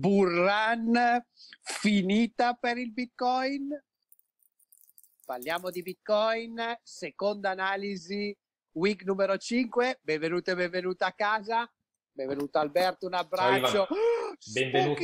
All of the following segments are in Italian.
Burran finita per il Bitcoin? Parliamo di Bitcoin, seconda analisi, week numero 5. Benvenuto e benvenuta a casa. Benvenuto Alberto, un abbraccio. Oh, benvenuto,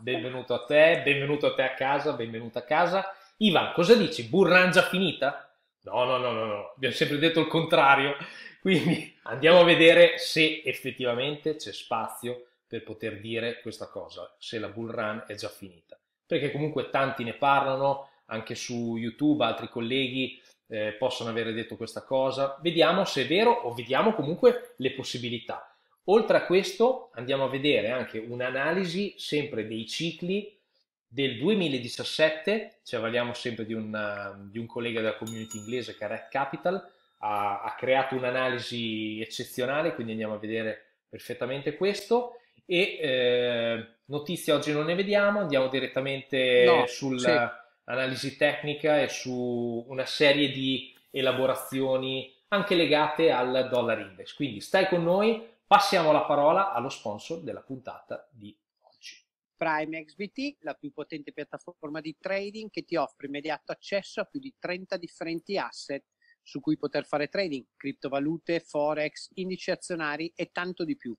benvenuto, a te, benvenuto a te a casa, benvenuto a casa. Ivan, cosa dici? Burran già finita? No, no, no, no, no, abbiamo sempre detto il contrario. Quindi andiamo a vedere se effettivamente c'è spazio per poter dire questa cosa, se la bull run è già finita. Perché comunque tanti ne parlano, anche su YouTube, altri colleghi eh, possono avere detto questa cosa. Vediamo se è vero o vediamo comunque le possibilità. Oltre a questo andiamo a vedere anche un'analisi sempre dei cicli del 2017, ci avvaliamo sempre di un, di un collega della community inglese che è Red Capital, ha, ha creato un'analisi eccezionale, quindi andiamo a vedere perfettamente questo. E eh, notizie oggi non ne vediamo, andiamo direttamente no, sull'analisi sì. tecnica e su una serie di elaborazioni anche legate al dollar index. Quindi stai con noi, passiamo la parola allo sponsor della puntata di Prime XBT, la più potente piattaforma di trading che ti offre immediato accesso a più di 30 differenti asset su cui poter fare trading, criptovalute, forex, indici azionari e tanto di più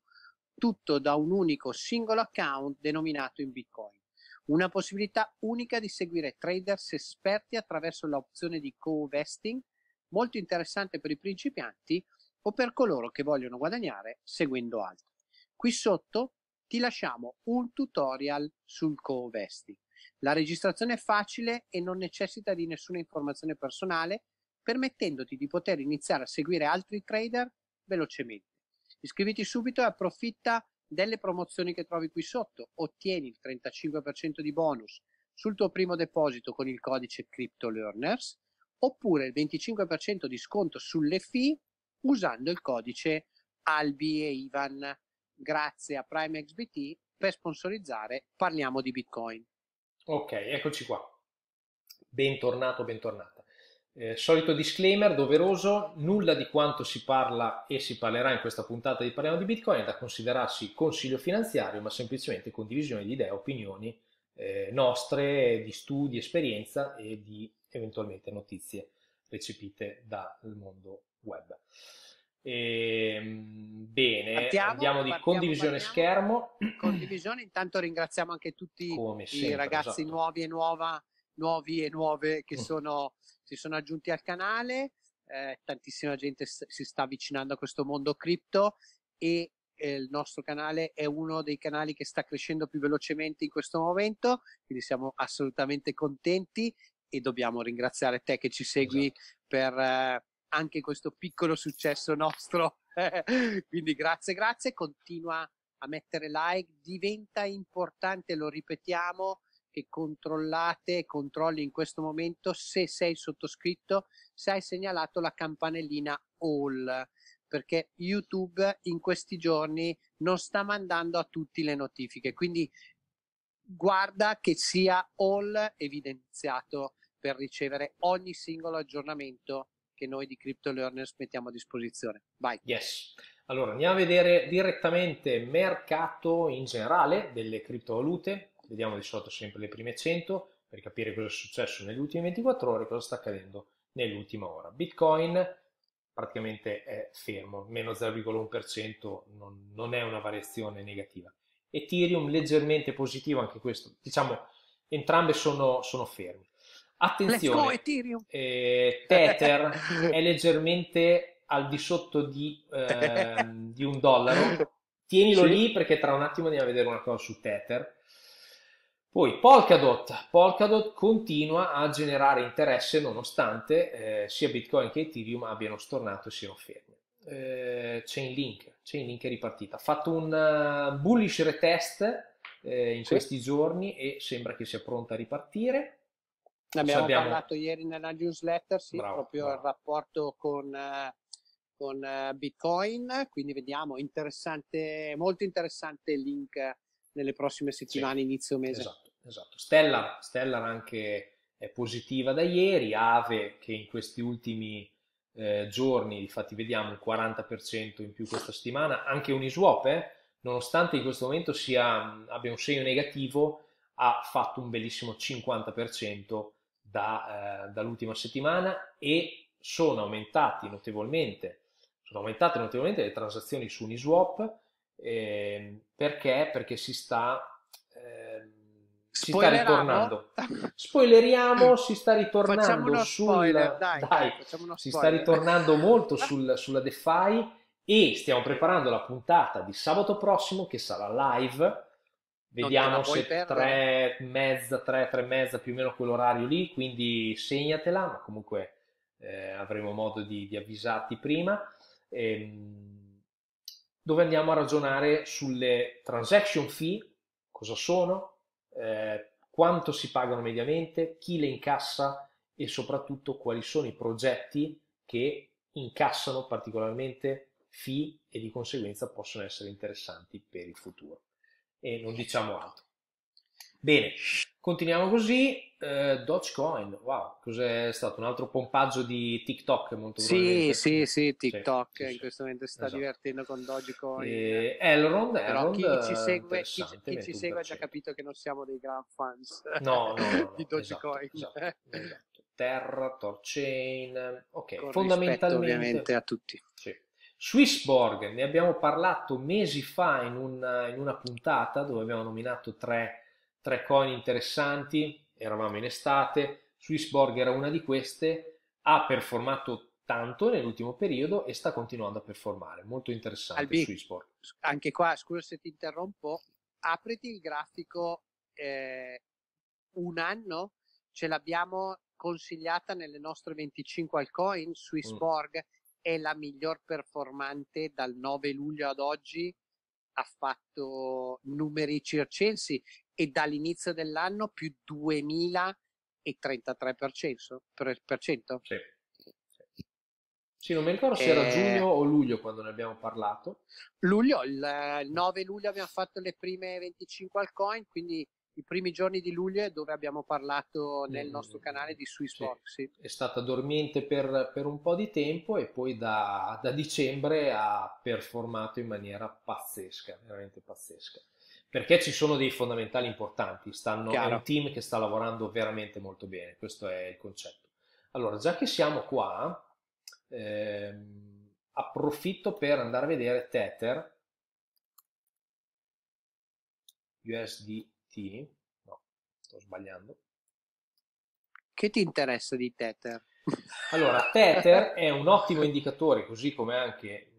tutto da un unico singolo account denominato in Bitcoin. Una possibilità unica di seguire traders esperti attraverso l'opzione di co-vesting, molto interessante per i principianti o per coloro che vogliono guadagnare seguendo altri. Qui sotto ti lasciamo un tutorial sul co-vesting. La registrazione è facile e non necessita di nessuna informazione personale, permettendoti di poter iniziare a seguire altri trader velocemente. Iscriviti subito e approfitta delle promozioni che trovi qui sotto. Ottieni il 35% di bonus sul tuo primo deposito con il codice CryptoLearners oppure il 25% di sconto sulle fee usando il codice Albi e Ivan. Grazie a PrimeXBT per sponsorizzare Parliamo di Bitcoin. Ok, eccoci qua. Bentornato, bentornata. Eh, solito disclaimer doveroso, nulla di quanto si parla e si parlerà in questa puntata di Parliamo di Bitcoin è da considerarsi consiglio finanziario, ma semplicemente condivisione di idee, opinioni eh, nostre, di studi, esperienza e di eventualmente notizie recepite dal mondo web. E, ehm, bene, partiamo, andiamo di partiamo, condivisione partiamo. schermo. Condivisione, intanto ringraziamo anche tutti Come i sempre, ragazzi esatto. nuovi e nuova, nuovi e nuove che mm. sono si sono aggiunti al canale, eh, tantissima gente st- si sta avvicinando a questo mondo cripto e eh, il nostro canale è uno dei canali che sta crescendo più velocemente in questo momento, quindi siamo assolutamente contenti e dobbiamo ringraziare te che ci segui esatto. per eh, anche questo piccolo successo nostro. quindi grazie, grazie, continua a mettere like, diventa importante, lo ripetiamo, e controllate, e controlli in questo momento se sei sottoscritto, se hai segnalato la campanellina all, perché YouTube in questi giorni non sta mandando a tutti le notifiche, quindi guarda che sia all evidenziato per ricevere ogni singolo aggiornamento che noi di Crypto Learners mettiamo a disposizione. Vai. Yes. Allora andiamo a vedere direttamente mercato in generale delle criptovalute, vediamo di solito sempre le prime 100 per capire cosa è successo nelle ultime 24 ore e cosa sta accadendo nell'ultima ora. Bitcoin praticamente è fermo, meno 0,1%, non, non è una variazione negativa. Ethereum leggermente positivo anche questo, diciamo entrambe sono, sono ferme. Attenzione, go, eh, Tether è leggermente al di sotto di, eh, di un dollaro. Tienilo sì. lì perché tra un attimo andiamo a vedere una cosa su Tether. Poi Polkadot. Polkadot continua a generare interesse nonostante eh, sia Bitcoin che Ethereum abbiano stornato e siano fermi. Eh, Chainlink. Chainlink è ripartita. Ha fatto un eh, bullish retest eh, in sì. questi giorni e sembra che sia pronta a ripartire. Abbiamo, abbiamo, parlato ieri nella newsletter, sì, bravo, proprio bravo. il rapporto con, eh, con eh, Bitcoin, quindi vediamo, interessante, molto interessante il link nelle prossime settimane, sì, inizio mese. Esatto, esatto. Stellar, Stellar anche è positiva da ieri, Ave che in questi ultimi eh, giorni, infatti vediamo un 40% in più questa settimana, anche Uniswap, eh, nonostante in questo momento sia, abbia un segno negativo, ha fatto un bellissimo 50% da, eh, dall'ultima settimana e sono aumentati notevolmente sono aumentate notevolmente le transazioni su Uniswap eh, perché? Perché si sta, eh, si sta ritornando. Spoileriamo, si sta ritornando sulla, spoiler, dai, dai, si sta ritornando molto sul, sulla DeFi e stiamo preparando la puntata di sabato prossimo che sarà live. Vediamo se perdere. tre e mezza, tre, tre e mezza più o meno quell'orario lì, quindi segnatela, ma comunque eh, avremo modo di, di avvisarti prima. Ehm, dove andiamo a ragionare sulle transaction fee, cosa sono, eh, quanto si pagano mediamente, chi le incassa e soprattutto quali sono i progetti che incassano particolarmente fee e di conseguenza possono essere interessanti per il futuro. E non diciamo altro. Bene, continuiamo così. Uh, Dogecoin, wow, cos'è stato? Un altro pompaggio di TikTok molto Sì, sì, sì, TikTok sì, in sì, questo momento si sta esatto. divertendo con Dogecoin. E Elrond, Elrond chi ci segue, chi, chi ci segue ha già capito che non siamo dei grand fans no, no, no, di esatto, Dogecoin. Esatto, esatto, Terra, Torchain, ok, con fondamentalmente ovviamente a tutti. Sì. Swissborg, ne abbiamo parlato mesi fa in una, in una puntata dove abbiamo nominato tre tre coin interessanti, eravamo in estate, Swissborg era una di queste, ha performato tanto nell'ultimo periodo e sta continuando a performare, molto interessante Albi, Swissborg. Anche qua, scusa se ti interrompo, apriti il grafico eh, un anno, ce l'abbiamo consigliata nelle nostre 25 altcoin, Swissborg mm. è la miglior performante dal 9 luglio ad oggi, ha fatto numeri circensi e dall'inizio dell'anno più 2033%. Per, per cento. Sì. Sì, non mi ricordo se era eh, giugno o luglio quando ne abbiamo parlato. Luglio, il 9 luglio abbiamo fatto le prime 25 al coin, quindi i primi giorni di luglio è dove abbiamo parlato nel mm, nostro canale di Swissbox. Sì. Sì. È stata dormiente per, per, un po' di tempo e poi da, da dicembre ha performato in maniera pazzesca, veramente pazzesca. Perché ci sono dei fondamentali importanti, stanno, è un team che sta lavorando veramente molto bene, questo è il concetto. Allora, già che siamo qua, ehm, approfitto per andare a vedere Tether USDT, no, sto sbagliando. Che ti interessa di Tether? Allora, Tether è un ottimo indicatore, così come anche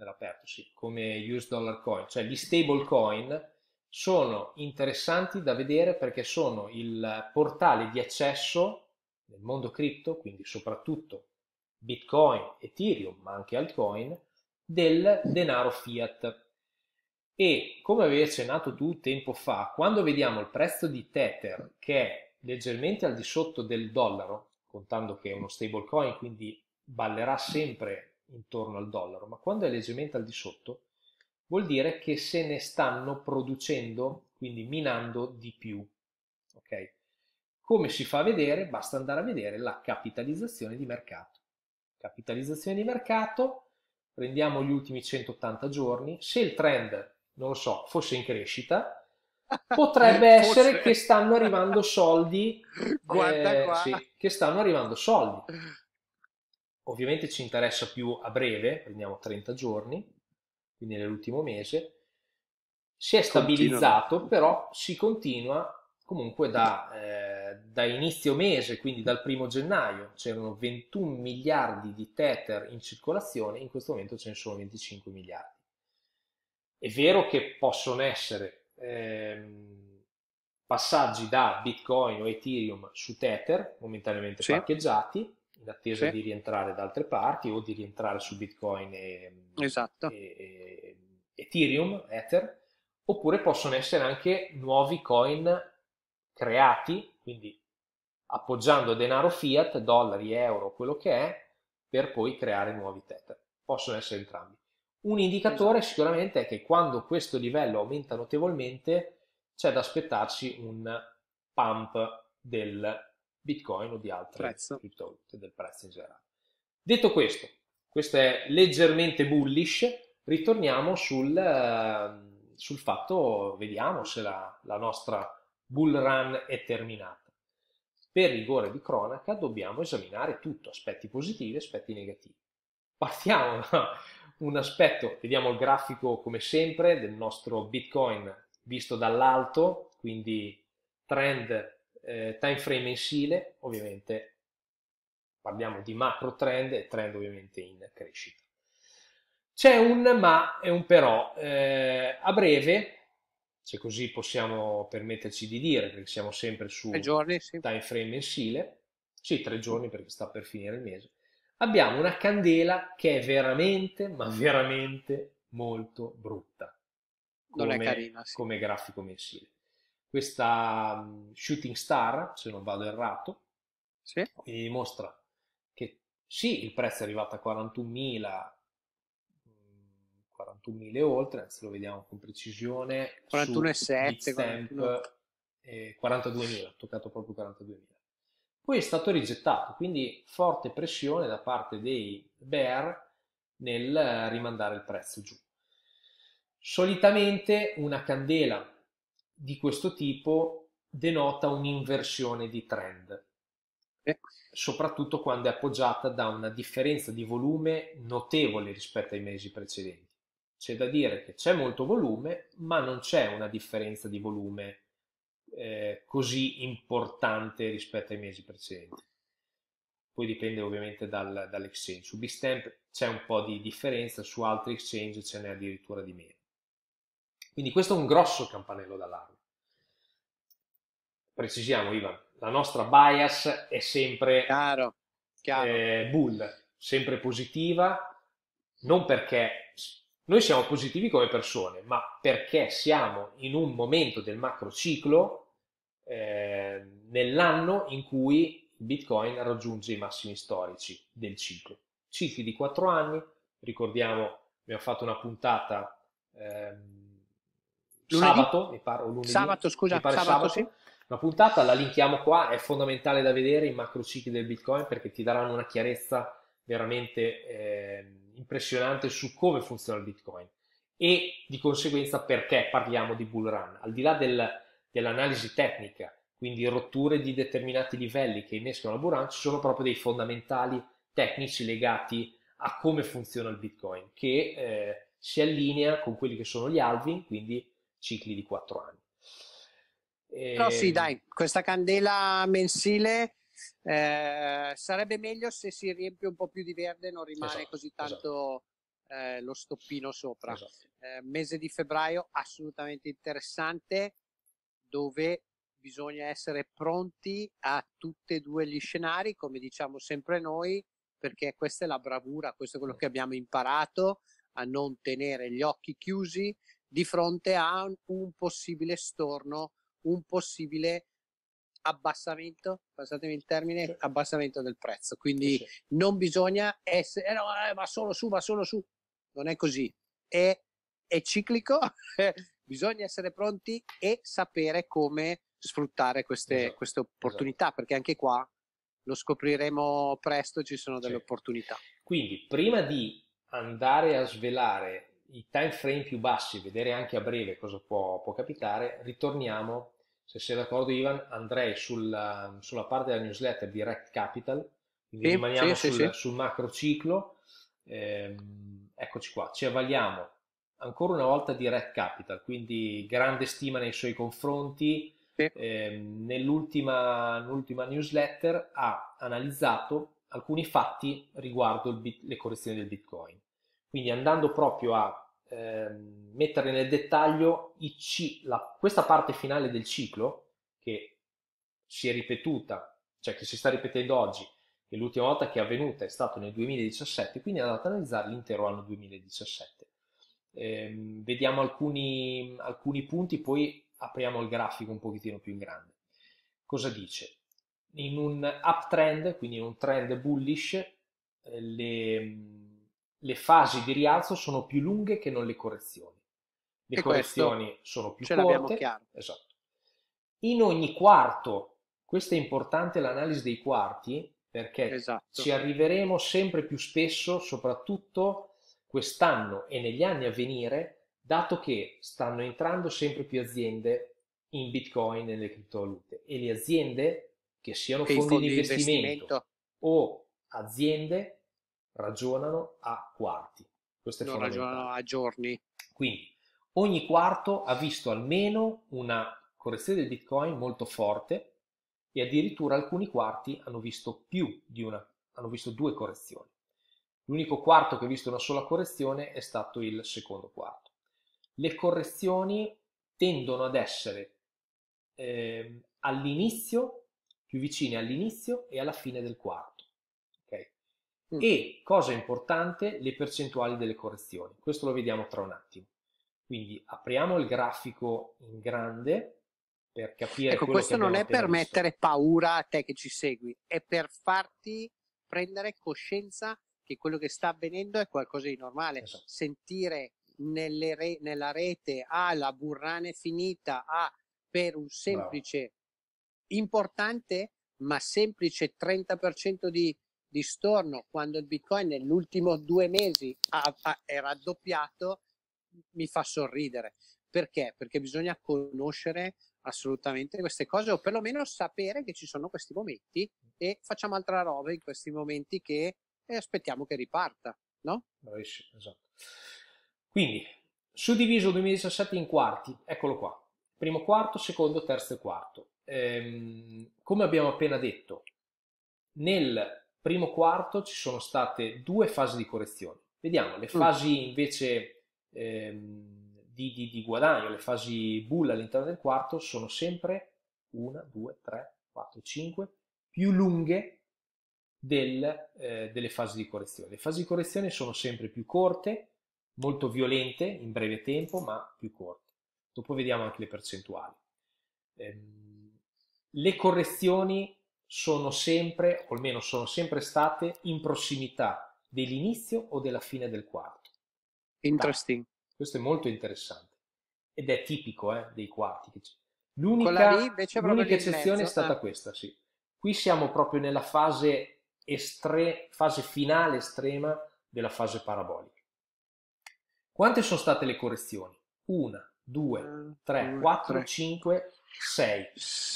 nell'aperto, sì, come US dollar coin, cioè gli stable coin sono interessanti da vedere perché sono il portale di accesso nel mondo cripto, quindi soprattutto Bitcoin, Ethereum, ma anche altcoin, del denaro fiat. E come avevi accennato tu tempo fa, quando vediamo il prezzo di Tether che è leggermente al di sotto del dollaro, contando che è uno stable coin, quindi ballerà sempre intorno al dollaro, ma quando è leggermente al di sotto vuol dire che se ne stanno producendo, quindi minando di più. Okay? Come si fa a vedere? Basta andare a vedere la capitalizzazione di mercato. Capitalizzazione di mercato, prendiamo gli ultimi 180 giorni, se il trend, non lo so, fosse in crescita, potrebbe essere che stanno arrivando soldi eh, sì, che stanno arrivando soldi ovviamente ci interessa più a breve, prendiamo 30 giorni, quindi nell'ultimo mese, si è stabilizzato, Continuo. però si continua comunque da, eh, da, inizio mese, quindi dal primo gennaio, c'erano 21 miliardi di tether in circolazione, in questo momento ce ne sono 25 miliardi. È vero che possono essere eh, passaggi da Bitcoin o Ethereum su tether, momentaneamente sì. parcheggiati, in attesa sì. di rientrare da altre parti o di rientrare su Bitcoin e, esatto. e, e Ethereum, Ether, oppure possono essere anche nuovi coin creati, quindi appoggiando denaro fiat, dollari, euro, quello che è, per poi creare nuovi tether. Possono essere entrambi. Un indicatore esatto. sicuramente è che quando questo livello aumenta notevolmente c'è da aspettarsi un pump del Bitcoin o di altre criptovalute del prezzo in generale. Detto questo, questo è leggermente bullish, ritorniamo sul, ehm, sul fatto, vediamo se la, la nostra bull run è terminata. Per rigore di cronaca dobbiamo esaminare tutto, aspetti positivi e aspetti negativi. Partiamo da un aspetto, vediamo il grafico come sempre del nostro Bitcoin visto dall'alto, quindi trend eh, time frame mensile, ovviamente parliamo di macro trend e trend ovviamente in crescita. C'è un ma e un però. Eh, a breve, se così possiamo permetterci di dire, perché siamo sempre su giorni, sì. time frame mensile, sì, tre giorni perché sta per finire il mese, abbiamo una candela che è veramente, ma veramente molto brutta. Come, non è carina, sì. come grafico mensile questa mhmm, shooting star, se non vado errato, sì. quindi dimostra che sì, il prezzo è arrivato a 41.000, 41.000 mhmm, e oltre, anzi lo vediamo con precisione, 41.700, 41. eh, 42.000, ho toccato proprio 42.000. Poi è stato rigettato, quindi forte pressione da parte dei bear nel rimandare il prezzo giù. Solitamente una candela di questo tipo denota un'inversione di trend, soprattutto quando è appoggiata da una differenza di volume notevole rispetto ai mesi precedenti. C'è da dire che c'è molto volume, ma non c'è una differenza di volume eh, così importante rispetto ai mesi precedenti. Poi dipende ovviamente dal, dall'exchange. Su Bistamp c'è un po' di differenza, su altri exchange ce n'è addirittura di meno. Quindi questo è un grosso campanello d'allarme. Precisiamo, Ivan, la nostra bias è sempre chiaro, chiaro. Eh, bull, sempre positiva, non perché noi siamo positivi come persone, ma perché siamo in un momento del macrociclo eh, nell'anno in cui Bitcoin raggiunge i massimi storici del ciclo. Cicli di quattro anni, ricordiamo, abbiamo fatto una puntata eh, lunedì? sabato, mi pare, lunedì, sabato, scusa, pare sabato, sabato, sì. Una puntata la linkiamo qua, è fondamentale da vedere i macro cicli del Bitcoin perché ti daranno una chiarezza veramente eh, impressionante su come funziona il Bitcoin e di conseguenza perché parliamo di bull run. Al di là del, dell'analisi tecnica, quindi rotture di determinati livelli che innescano la bull run, ci sono proprio dei fondamentali tecnici legati a come funziona il Bitcoin, che eh, si allinea con quelli che sono gli alving, quindi cicli di quattro anni. E... Però sì, ehm, dai, questa candela mensile eh, sarebbe meglio se si riempie un po' più di verde e non rimane esatto, così esatto. tanto esatto. eh, lo stoppino sopra. Esatto. Eh, mese di febbraio assolutamente interessante dove bisogna essere pronti a tutti e due gli scenari, come diciamo sempre noi, perché questa è la bravura, questo è quello certo. che abbiamo imparato a non tenere gli occhi chiusi di fronte a un, un possibile storno, un possibile abbassamento, passatemi il termine, sì. abbassamento del prezzo. Quindi sì. non bisogna essere, eh no, eh, va solo su, va solo su. Non è così. È, è ciclico, eh, bisogna essere pronti e sapere come sfruttare queste, esatto. queste esatto. opportunità, esatto. perché anche qua lo scopriremo presto, ci sono delle sì. opportunità. Quindi prima di andare a svelare i time frame più bassi, vedere anche a breve cosa può, può capitare, ritorniamo, se sei d'accordo Ivan, andrei sulla, sulla parte della newsletter di Red Capital, quindi sì, rimaniamo sì, sul, sì. sul, macro ciclo, eh, eccoci qua, ci avvaliamo ancora una volta di Red Capital, quindi grande stima nei suoi confronti, eh, nell'ultima, nell'ultima, newsletter ha analizzato alcuni fatti riguardo bit, le correzioni del Bitcoin quindi andando proprio a eh, mettere nel dettaglio ci- la, questa parte finale del ciclo che si è ripetuta, cioè che si sta ripetendo oggi e l'ultima volta che è avvenuta è stato nel 2017, quindi andate ad analizzare l'intero anno 2017. Eh, vediamo alcuni, alcuni punti, poi apriamo il grafico un pochettino più in grande. Cosa dice? In un uptrend, quindi in un trend bullish, eh, le, le fasi di rialzo sono più lunghe che non le correzioni. Le e correzioni sono più ce corte. Esatto. In ogni quarto, questa è importante l'analisi dei quarti, perché esatto. ci arriveremo sempre più spesso, soprattutto quest'anno e negli anni a venire, dato che stanno entrando sempre più aziende in Bitcoin e nelle criptovalute e le aziende che siano fondi, fondi, di investimento, investimento o aziende ragionano a quarti. Questo è non ragionano a giorni. Quindi ogni quarto ha visto almeno una correzione del Bitcoin molto forte e addirittura alcuni quarti hanno visto più di una, hanno visto due correzioni. L'unico quarto che ha visto una sola correzione è stato il secondo quarto. Le correzioni tendono ad essere eh, all'inizio, più vicine all'inizio e alla fine del quarto Mm. e, cosa importante, le percentuali delle correzioni. Questo lo vediamo tra un attimo. Quindi apriamo il grafico in grande per capire. Ecco, questo non è per visto. mettere paura a te che ci segui, è per farti prendere coscienza che quello che sta avvenendo è qualcosa di normale. Esatto. Sentire re, nella rete, ah, la burrana è finita, ah, per un semplice, Bravo. importante, ma semplice 30% di di storno quando il bitcoin nell'ultimo due mesi ha, ha, è raddoppiato mi fa sorridere perché? Perché bisogna conoscere assolutamente queste cose o perlomeno sapere che ci sono questi momenti e facciamo altra roba in questi momenti che eh, aspettiamo che riparta, no? Bravissimo, esatto. Quindi, suddiviso 2017 in quarti, eccolo qua. Primo quarto, secondo, terzo e quarto. Ehm, come abbiamo appena detto, nel primo quarto ci sono state due fasi di correzione. Vediamo le mm. fasi invece ehm, di, di, di, guadagno, le fasi bull all'interno del quarto sono sempre 1, 2, 3, 4, 5 più lunghe del, eh, delle fasi di correzione. Le fasi di correzione sono sempre più corte, molto violente in breve tempo, ma più corte. Dopo vediamo anche le percentuali. Eh, le correzioni sono sempre, o almeno sono sempre state, in prossimità dell'inizio o della fine del quarto. Interesting. Da, questo è molto interessante. Ed è tipico eh, dei quarti. L'unica, l'unica eccezione è stata eh. questa, sì. Qui siamo proprio nella fase, estre, fase finale estrema della fase parabolica. Quante sono state le correzioni? Una, due, tre, quattro, cinque, 6.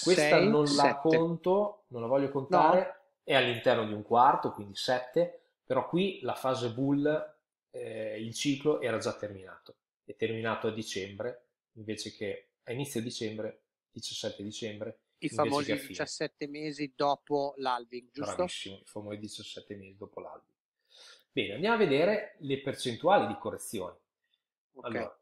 Questa Sei, non la sette. conto, non la voglio contare, no. è all'interno di un quarto, quindi 7, però qui la fase bull, eh, il ciclo era già terminato, è terminato a dicembre, invece che a inizio dicembre, 17 dicembre. I famosi 17 mesi dopo l'alving, giusto? Bravissimo, i famosi 17 mesi dopo l'alving. Bene, andiamo a vedere le percentuali di correzione. Okay. Allora,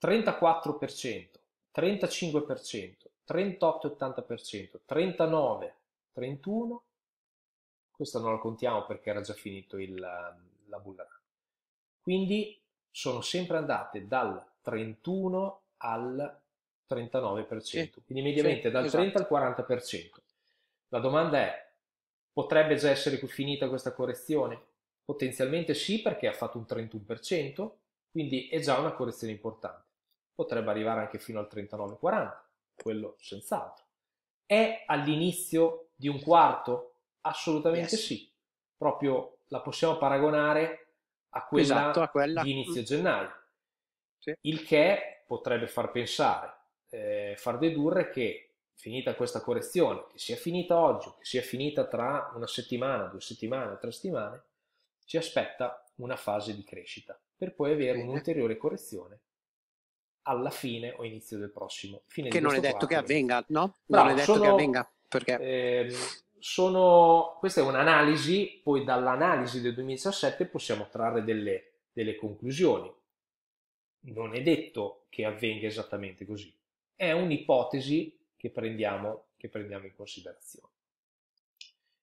34%, 35%, 38,80%, 39%, 31%, questo non lo contiamo perché era già finito il, ehm, la bulla Quindi sono sempre andate dal 31 al 39%, sì, quindi mediamente sì, dal esatto. 30 al 40%. La domanda è, potrebbe già essere finita questa correzione? Potenzialmente sì perché ha fatto un 31%, quindi è già una correzione importante potrebbe arrivare anche fino al 39-40, quello senz'altro. È all'inizio di un quarto? Assolutamente yes. sì, proprio la possiamo paragonare a quella, esatto, a quella. di inizio mm. gennaio, sì. il che potrebbe far pensare, eh, far dedurre che finita questa correzione, che sia finita oggi, che sia finita tra una settimana, due settimane, tre settimane, ci aspetta una fase di crescita, per poi avere un'ulteriore correzione alla fine o inizio del prossimo. Fine che non è detto 4. che avvenga, no? Bravo, non è detto sono, che avvenga, perché... Eh, sono, questa è un'analisi, poi dall'analisi del 2017 possiamo trarre delle, delle conclusioni. Non è detto che avvenga esattamente così. È un'ipotesi che prendiamo, che prendiamo in considerazione.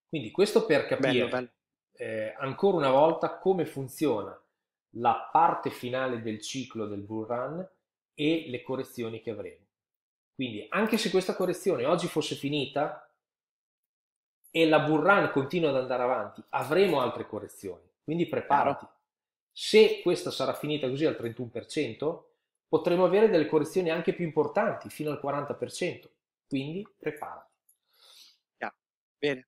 Quindi questo per capire bello, bello. Eh, ancora una volta come funziona la parte finale del ciclo del bull run e le correzioni che avremo. Quindi anche se questa correzione oggi fosse finita e la Burran continua ad andare avanti, avremo altre correzioni, quindi preparati. Se questa sarà finita così al 31%, potremo avere delle correzioni anche più importanti, fino al 40%, quindi preparati. Yeah. Bene.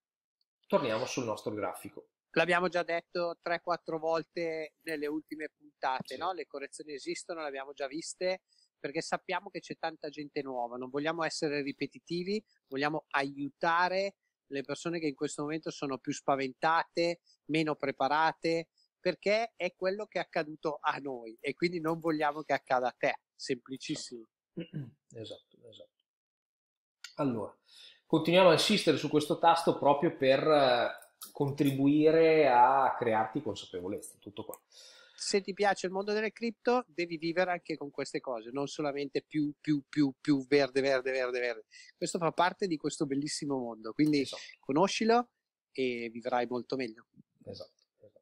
Torniamo sul nostro grafico l'abbiamo già detto 3-4 volte nelle ultime puntate, sì. no? le correzioni esistono, le abbiamo già viste, perché sappiamo che c'è tanta gente nuova, non vogliamo essere ripetitivi, vogliamo aiutare le persone che in questo momento sono più spaventate, meno preparate, perché è quello che è accaduto a noi e quindi non vogliamo che accada a te, semplicissimo. Esatto, esatto, esatto. Allora, continuiamo a insistere su questo tasto proprio per eh, contribuire a crearti consapevolezza, tutto qua. Se ti piace il mondo delle cripto, devi vivere anche con queste cose, non solamente più, più, più, più verde, verde, verde, verde. Questo fa parte di questo bellissimo mondo, quindi esatto. conoscilo e vivrai molto meglio. Esatto. esatto.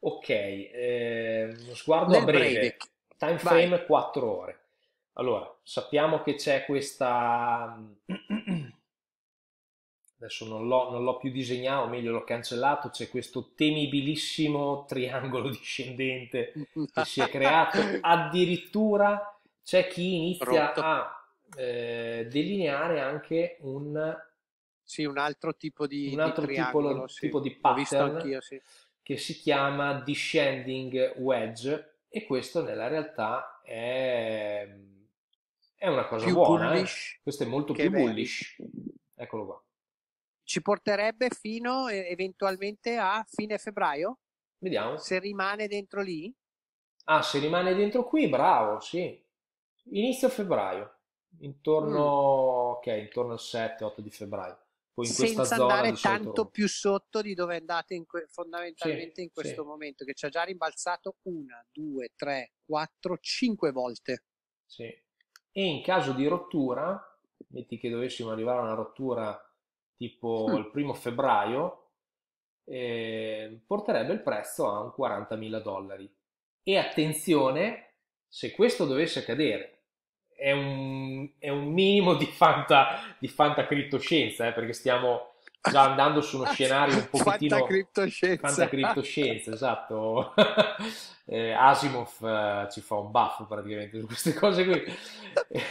Ok, eh, sguardo Nel a breve, breve. time frame Vai. 4 ore. Allora, sappiamo che c'è questa adesso non l'ho, non l'ho più disegnato, o meglio l'ho cancellato, c'è questo temibilissimo triangolo discendente che si è creato, addirittura c'è chi inizia Pronto. a eh, delineare anche un, sì, un altro tipo di, un altro di tipo, sì. tipo, di pattern sì. che si chiama descending wedge e questo nella realtà è, è una cosa più buona, eh. questo è molto più bello. bullish, eccolo qua ci porterebbe fino eventualmente a fine febbraio? Vediamo. Se rimane dentro lì? Ah, se rimane dentro qui, bravo, sì. Inizio febbraio, intorno, mm. okay, intorno al 7-8 di febbraio. Poi in Senza zona andare tanto più sotto di dove andate in que- fondamentalmente sì, in questo sì. momento, che ci ha già rimbalzato una, due, tre, quattro, cinque volte. Sì. E in caso di rottura, metti che dovessimo arrivare a una rottura tipo il primo febbraio, eh, porterebbe il prezzo a un 40.000 dollari. E attenzione, se questo dovesse accadere, è un, è un minimo di fanta, di fanta criptoscienza, eh, perché stiamo già andando su uno scenario un pochettino... Fanta criptoscienza. Fanta criptoscienza, esatto. eh, Asimov eh, ci fa un baffo praticamente su queste cose qui.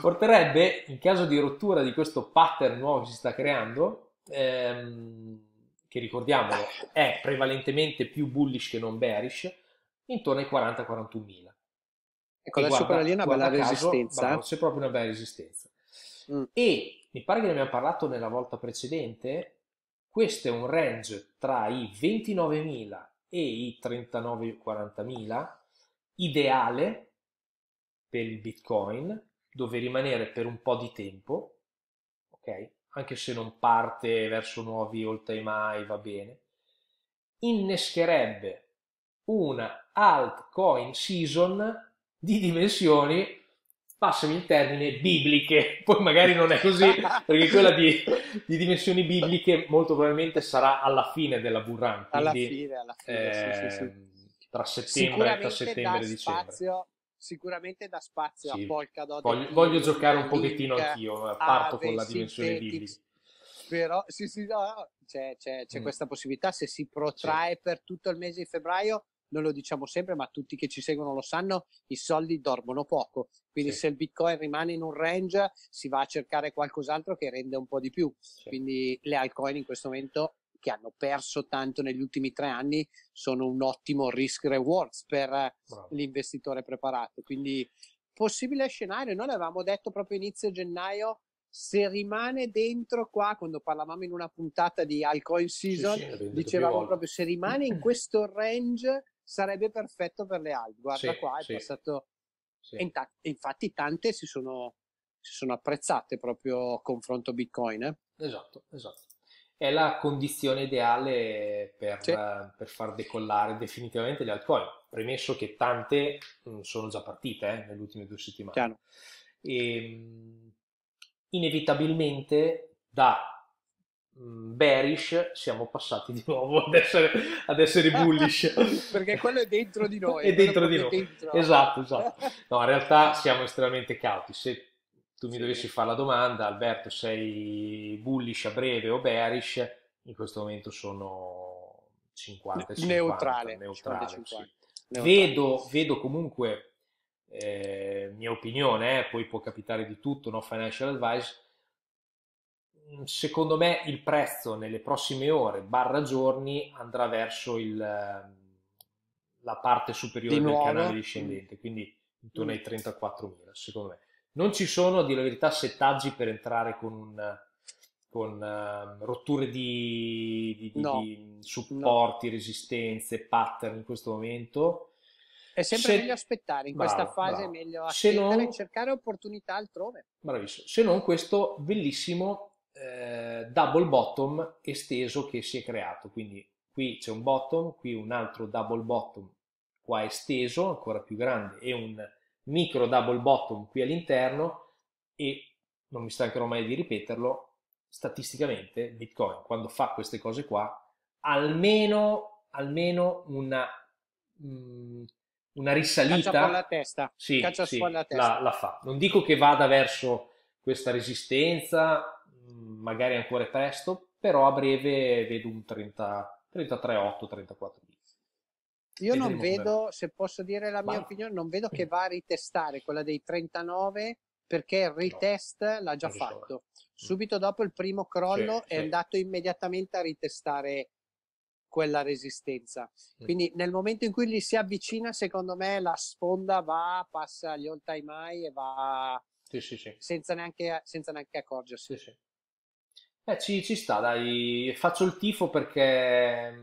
porterebbe, in caso di rottura di questo pattern nuovo che si sta creando, ehm, che ricordiamo è prevalentemente più bullish che non bearish, intorno ai 40-41 mila. Ecco, adesso guarda, lì è una bella resistenza. c'è proprio una bella resistenza. Mm. E mi pare che ne abbiamo parlato nella volta precedente, questo è un range tra i 29.000 e i 39.000-40.000, ideale per il Bitcoin, dove rimanere per un po' di tempo, ok? Anche se non parte verso nuovi oltre time high, va bene. Innescherebbe una altcoin season di dimensioni passami il termine, bibliche, poi magari non è così, perché quella di, di, dimensioni bibliche molto probabilmente sarà alla fine della bull run, quindi alla fine, alla fine, eh, sì, sì, sì. Ehm, tra settembre e settembre dà dicembre. Spazio, sicuramente dà spazio sì. a Polkadot. Voglio, voglio giocare un pochettino Link, anch'io, eh, parto con la dimensione di Però sì, sì, no, no, c'è, c'è, c'è mm. questa possibilità, se si protrae sì. per tutto il mese di febbraio, noi lo diciamo sempre, ma tutti che ci seguono lo sanno, i soldi dormono poco. Quindi sì. se il Bitcoin rimane in un range, si va a cercare qualcos'altro che rende un po' di più. Quindi le altcoin in questo momento che hanno perso tanto negli ultimi tre anni sono un ottimo risk rewards per eh, Bravo. l'investitore preparato. Quindi possibile scenario, noi l'avevamo detto proprio inizio gennaio, se rimane dentro qua, quando parlavamo in una puntata di Alcoin Season, sì, sì, dicevamo proprio se rimane in questo range sarebbe perfetto per le altre. Guarda sì, qua, è passato... E infatti tante si sono, si sono apprezzate proprio confronto Bitcoin. Eh? Esatto, esatto è la condizione ideale per, sì. per far decollare definitivamente le altcoin, premesso che tante mm, sono già partite eh, nelle ultime due settimane. Chiaro. E, ehm, inevitabilmente da mm, bearish siamo passati di nuovo ad essere, ad essere bullish perché quello è dentro di noi è dentro di noi dentro. esatto esatto no in realtà siamo estremamente cauti se tu mi dovessi fare la domanda, Alberto, sei bullish a breve o bearish? In questo momento sono 50 50 neutrale, neutrale, 50, 50. Vedo, vedo comunque eh, mia opinione, eh, poi può capitare di tutto, no financial advice. Mm, secondo me il prezzo nelle prossime ore, barra giorni, andrà verso il, la parte superiore di del nuovo? canale discendente, mm. quindi intorno mm. ai 34.000, secondo me. Non ci sono, a dire la verità, settaggi per entrare con un con uh, rotture di, di, di, no, di supporti, no. resistenze, pattern in questo momento. È sempre se... meglio aspettare, in bravo, questa fase bravo. è meglio aspettare non... e cercare opportunità altrove. Bravissimo, se non questo bellissimo eh, double bottom esteso che si è creato, quindi qui c'è un bottom, qui un altro double bottom qua esteso, ancora più grande, e un micro double bottom qui all'interno e non mi stancherò mai di ripeterlo, statisticamente Bitcoin quando fa queste cose qua almeno, almeno una, mm, una risalita Caccia alla testa, sì, sì, alla testa. La, la, fa. Non dico che vada verso questa resistenza, mm, magari ancora presto, però a breve vedo un 30, 33,8, 34 io non vedo, se posso dire la mia Ma... opinione, non vedo che mm. va a ritestare quella dei 39 perché il retest no, l'ha già eh. fatto. Mm. Subito dopo il primo crollo sì, è sì. andato immediatamente a ritestare quella resistenza. Mm. Quindi nel momento in cui gli si avvicina, secondo me la sponda va, passa gli all time high e va sì, sì, sì. Senza, neanche, senza neanche accorgersi. Eh, ci, ci sta, dai, faccio il tifo perché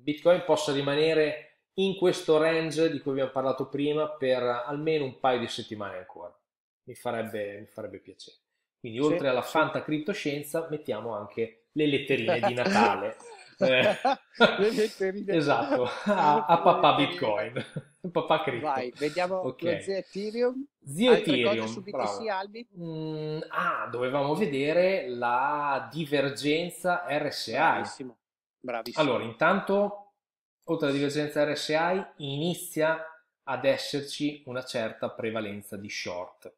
Bitcoin possa rimanere in questo range di cui abbiamo parlato prima per almeno un paio di settimane ancora. Mi farebbe, mi farebbe piacere. Quindi sì, oltre alla sì. fanta criptoscienza mettiamo anche le letterine di Natale. le eh. letterine. Esatto, a, a papà Bitcoin, papà cripto. Vai, vediamo okay. zio Ethereum. Zio Altre Ethereum, su Albi? Mm, ah, dovevamo vedere la divergenza RSA. Bravissimo, bravissimo. Allora, intanto oltre alla divergenza RSI inizia ad esserci una certa prevalenza di short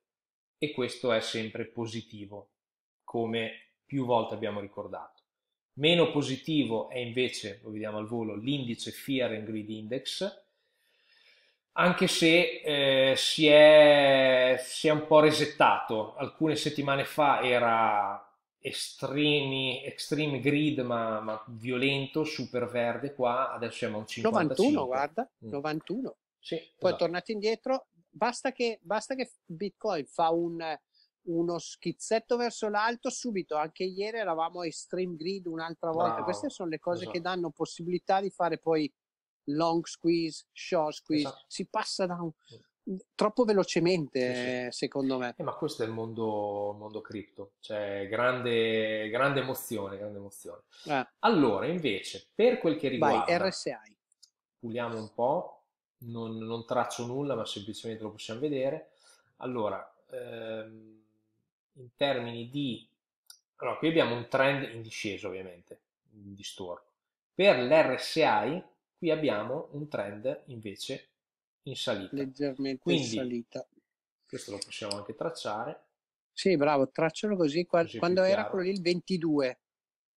e questo è sempre positivo, come più volte abbiamo ricordato. Meno positivo è invece, lo vediamo al volo, l'indice Fear and Greed Index, anche se eh, si, è, si, è, un po' resettato. Alcune settimane fa era estremi, extreme grid, ma, ma violento, super verde qua, adesso siamo a un 55. 91, guarda, mm. 91. Sì, Poi esatto. tornati indietro, basta che, basta che Bitcoin fa un, uno schizzetto verso l'alto subito, anche ieri eravamo a extreme grid un'altra volta, Bravo. queste sono le cose esatto. che danno possibilità di fare poi long squeeze, short squeeze, esatto. si passa da un, mm troppo velocemente, sì, secondo me. Eh, ma questo è il mondo, mondo cripto, cioè grande, grande emozione, grande emozione. Eh. Allora, invece, per quel che riguarda... Vai, RSI. Puliamo un po', non, non traccio nulla, ma semplicemente lo possiamo vedere. Allora, ehm, in termini di... Allora, qui abbiamo un trend in discesa, ovviamente, in distorno. Per l'RSI, qui abbiamo un trend invece in salita. Leggermente Quindi, in salita. Questo lo possiamo anche tracciare. Sì, bravo, traccialo così. così quando era chiaro. quello lì il 22.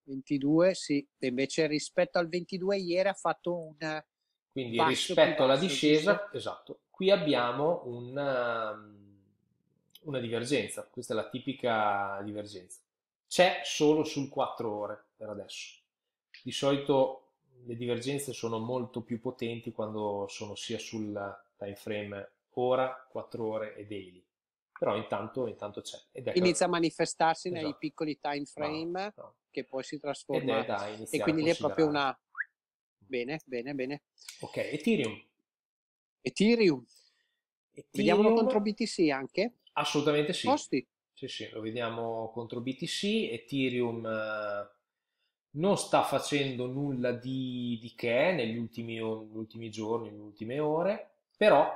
22, sì. E invece rispetto al 22 ieri ha fatto un... Eh, Quindi rispetto alla discesa, basso. esatto. Qui abbiamo una, ehm, una divergenza. Questa è la tipica divergenza. C'è solo sul 4 ore per adesso. Di solito le divergenze sono molto più potenti quando sono sia sul time frame ora, 4 ore e daily. Però intanto, intanto c'è. Inizia a manifestarsi esatto. nei piccoli time frame no, no. che poi si trasforma. E quindi lì è proprio una... Mm. Bene, bene, bene. Ok, Ethereum. Ethereum. Ethereum. Vediamolo contro BTC anche? Assolutamente sì. Posti. Sì, sì, lo vediamo contro BTC, Ethereum eh, non sta facendo nulla di, di che negli ultimi, negli ultimi, giorni, nelle ultime ore, però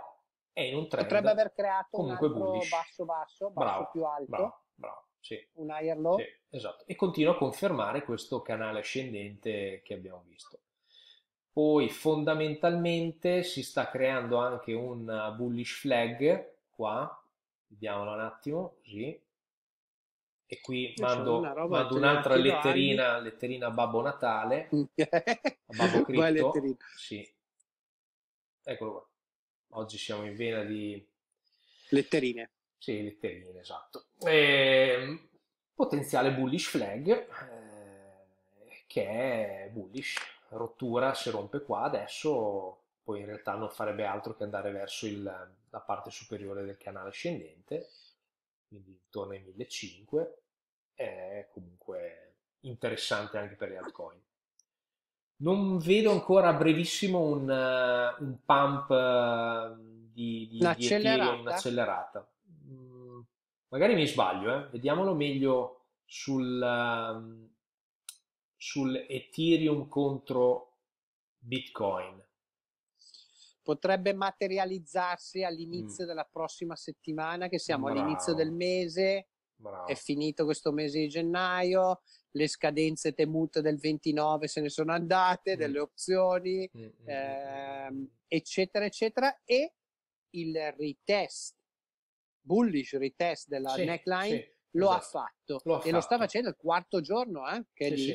è in un trend Potrebbe aver creato comunque un altro bullish. basso basso, basso bravo, più alto. Bravo, bravo, sì. Un higher low. Sì, esatto, e continua a confermare questo canale ascendente che abbiamo visto. Poi fondamentalmente si sta creando anche un bullish flag qua, vediamola un attimo, così, e qui mando, mando un'altra letterina, letterina a Babbo Natale, a Babbo Cripto. Sì. Eccolo qua. Oggi siamo in vena di... Letterine. Sì, letterine, esatto. E, ehm, potenziale bullish flag, eh, che è bullish, rottura, se rompe qua adesso, poi in realtà non farebbe altro che andare verso il, la parte superiore del canale ascendente, quindi intorno ai 1500 è comunque interessante anche per le altcoin. Non vedo ancora a brevissimo un, eh, un pump eh, di, di, un'accelerata. Di un'accelerata. Mm, magari mi sbaglio, eh? vediamolo meglio sul, ehm, sul Ethereum contro Bitcoin. Potrebbe materializzarsi all'inizio mm. della prossima settimana, che siamo Bravo. all'inizio del mese, Bravo. È finito questo mese di gennaio, le scadenze temute del 29 se ne sono andate, mm. delle opzioni, mm. mm, mm, mm ehm, eccetera, eccetera. E il retest, bullish retest della sì, neckline sì, lo, esatto. ha fatto, lo ha e lo sta facendo il quarto giorno eh, che sì,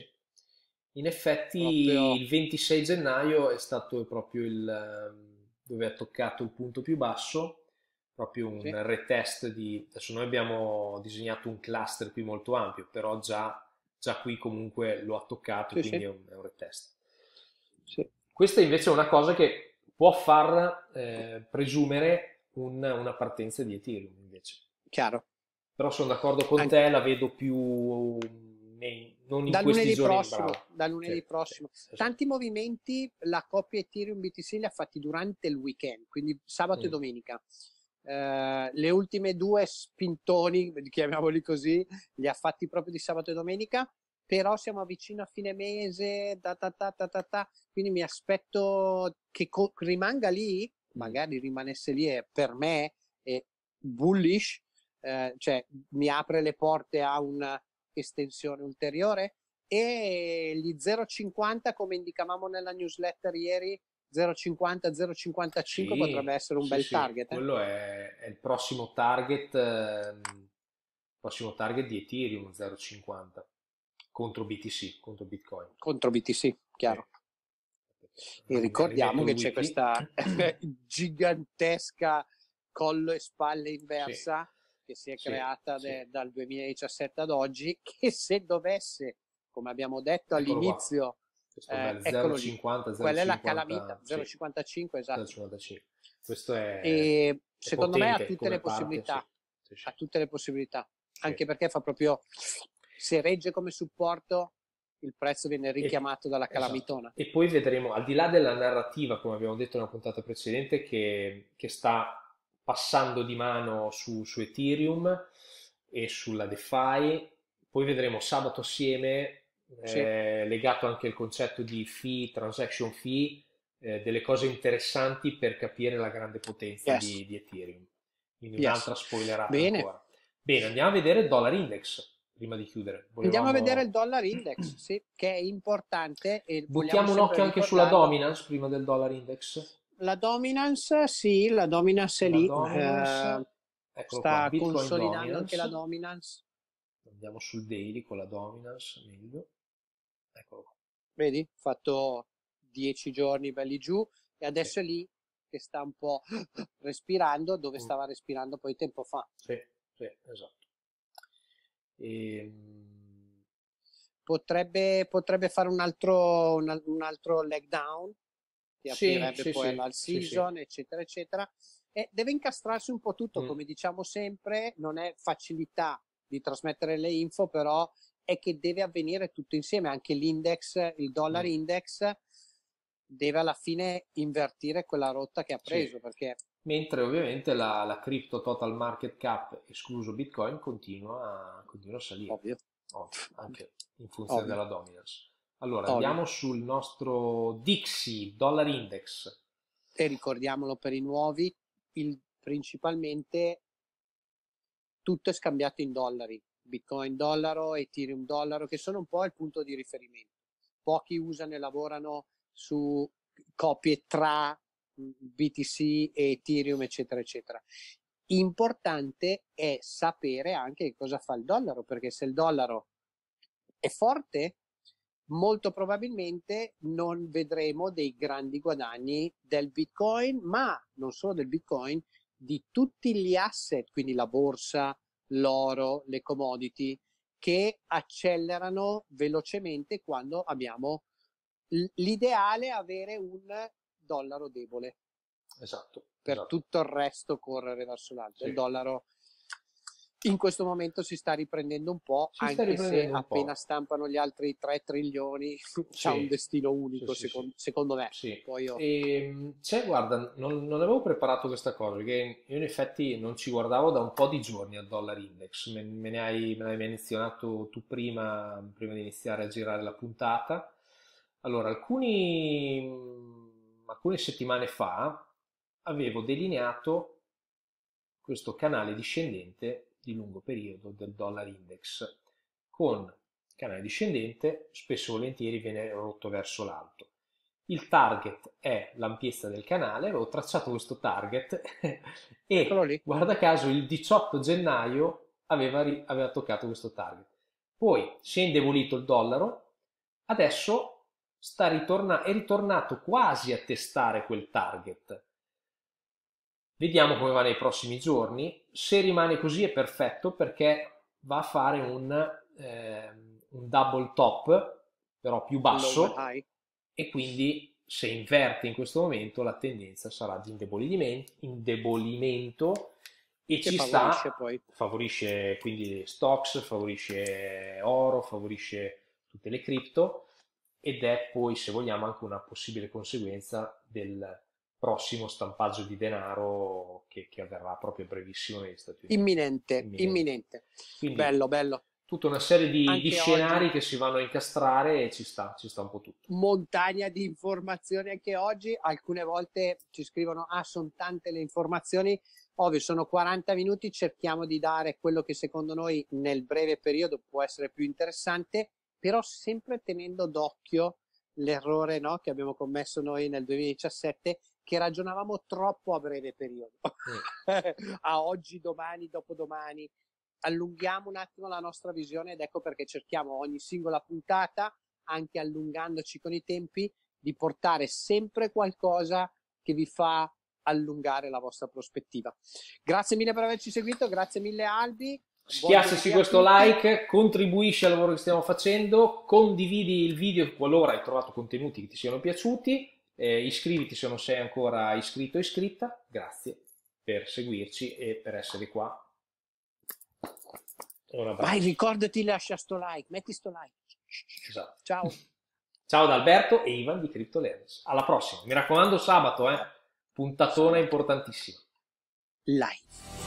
In effetti proprio... il 26 gennaio è stato proprio il ehm, dove ha toccato il punto più basso proprio un sì. retest di... Adesso noi abbiamo disegnato un cluster qui molto ampio, però già, già qui comunque lo ha toccato, sì, quindi sì. È, un, è, un, retest. Questa invece è una cosa che può far eh, presumere un, una partenza di Ethereum invece. Chiaro. Però sono d'accordo con Anche... te, la vedo più... Nei, non in da lunedì giorni, prossimo, da lunedì prossimo. Tanti movimenti la coppia Ethereum BTC li ha fatti durante il weekend, quindi sabato mm. e domenica. Eh, le ultime due spintoni, chiamiamoli così, li ha fatti proprio di sabato e domenica, però siamo vicino a fine mese, da, da, da, da, da, ta quindi mi aspetto che co- rimanga lì, magari rimanesse lì e per me è bullish, eh, cioè mi apre le porte a un'estensione ulteriore e gli 0,50 come indicavamo nella newsletter ieri 0,50-0,55 sì, potrebbe essere un sì, bel sì. target. Eh? Quello è, è, il prossimo target, eh, prossimo target di Ethereum 0,50 contro BTC, contro Bitcoin. Contro BTC, chiaro. E ricordiamo che c'è questa gigantesca collo e spalle inversa che si è creata de- dal 2017 ad oggi che se dovesse, come abbiamo detto Eccolo all'inizio, qua eh, 0,50, Quella è la calamita, 0,55 sì, esatto. 0,55. Questo è... E, è secondo me ha tutte le possibilità. sì, sì. Ha tutte le possibilità. Anche perché fa proprio... Se regge come supporto, il prezzo viene richiamato dalla esatto. calamitona. Esatto. E poi vedremo, al di là della narrativa, come abbiamo detto nella puntata precedente, che, che sta passando di mano su, su Ethereum e sulla DeFi, poi vedremo sabato assieme sì. eh, legato anche al concetto di fee, transaction fee, eh, delle cose interessanti per capire la grande potenza yes. di, di, Ethereum. Quindi yes. un'altra spoilerata Bene. Ancora. Bene, andiamo a vedere il dollar index prima di chiudere. Volevamo... Andiamo a vedere il dollar index, sì, che è importante. E Buttiamo un occhio anche sulla dominance prima del dollar index. La dominance, sì, la dominance è la lì. Eh, dominance. Eh, sta qua, consolidando dominance. anche la dominance. Andiamo sul daily con la dominance, meglio. Eccolo qua. Vedi? Fatto dieci giorni belli giù e adesso sì. è lì che sta un po' respirando dove mm. stava respirando poi tempo fa. Sì, sì, esatto. E... Ehm, potrebbe, potrebbe fare un altro, un, un altro leg down che aprirebbe sì, poi sì, al season, sì, eccetera, eccetera. E deve incastrarsi un po' tutto, mm. come diciamo sempre, non è facilità di trasmettere le info, però è che deve avvenire tutto insieme, anche l'index, il dollar mm. index deve alla fine invertire quella rotta che ha preso sì. perché mentre ovviamente la, la crypto total market cap escluso bitcoin continua a, continua a salire Ovvio. Ovvio. anche in funzione Ovvio. della dominance allora andiamo sul nostro Dixie dollar index e ricordiamolo per i nuovi il, principalmente tutto è scambiato in dollari Bitcoin dollaro, Ethereum dollaro, che sono un po' il punto di riferimento. Pochi usano e lavorano su copie tra BTC e Ethereum, eccetera, eccetera. Importante è sapere anche cosa fa il dollaro, perché se il dollaro è forte, molto probabilmente non vedremo dei grandi guadagni del Bitcoin, ma non solo del Bitcoin, di tutti gli asset, quindi la borsa, l'oro, le commodity, che accelerano velocemente quando abbiamo l'ideale avere un dollaro debole. Esatto. Per esatto. tutto il resto correre verso l'alto. Sì. Il dollaro in questo momento si sta riprendendo un po', si anche se appena po'. stampano gli altri 3 trilioni sì. c'è un destino unico, sì, sì, secondo, secondo, me. Io... E, ehm, cioè, guarda, non, non, avevo preparato questa cosa, perché io in effetti non ci guardavo da un po' di giorni al dollar index, me, me ne hai, me menzionato tu prima, prima di iniziare a girare la puntata. Allora, alcuni, mm, alcune settimane fa avevo delineato questo canale discendente di lungo periodo del dollar index, con canale discendente spesso e volentieri viene rotto verso l'alto. Il target è l'ampiezza del canale, avevo tracciato questo target e guarda caso il 18 gennaio aveva, aveva toccato questo target. Poi si è indebolito il dollaro, adesso sta ritorna- è ritornato quasi a testare quel target Vediamo come va nei prossimi giorni. Se rimane così è perfetto perché va a fare un, eh, un double top, però più basso, e quindi se inverte in questo momento la tendenza sarà di indebolimento, indebolimento e ci sta, poi. favorisce quindi stocks, favorisce oro, favorisce tutte le cripto ed è poi se vogliamo anche una possibile conseguenza del prossimo stampaggio di denaro che, che avverrà proprio brevissimo negli Stati Uniti. Imminente, imminente. imminente. Quindi, bello, bello. Tutta una serie di, di scenari oggi. che si vanno a incastrare e ci sta, ci sta un po' tutto. Montagna di informazioni anche oggi, alcune volte ci scrivono, ah, sono tante le informazioni, ovvio, sono 40 minuti, cerchiamo di dare quello che secondo noi nel breve periodo può essere più interessante, però sempre tenendo d'occhio l'errore no, che abbiamo commesso noi nel 2017 che ragionavamo troppo a breve periodo, mm. a oggi, domani, dopodomani. Allunghiamo un attimo la nostra visione ed ecco perché cerchiamo ogni singola puntata, anche allungandoci con i tempi, di portare sempre qualcosa che vi fa allungare la vostra prospettiva. Grazie mille per averci seguito, grazie mille Albi. Schiacciaci questo like, contribuisci al lavoro che stiamo facendo, condividi il video qualora hai trovato contenuti che ti siano piaciuti eh, iscriviti se non sei ancora iscritto o iscritta, grazie per seguirci e per essere qua. Vai, ricordati, lascia sto like, metti sto like. Esatto. Ciao. Ciao da Alberto e Ivan di CryptoLens. Alla prossima. Mi raccomando, sabato, eh? puntatona importantissima. Like.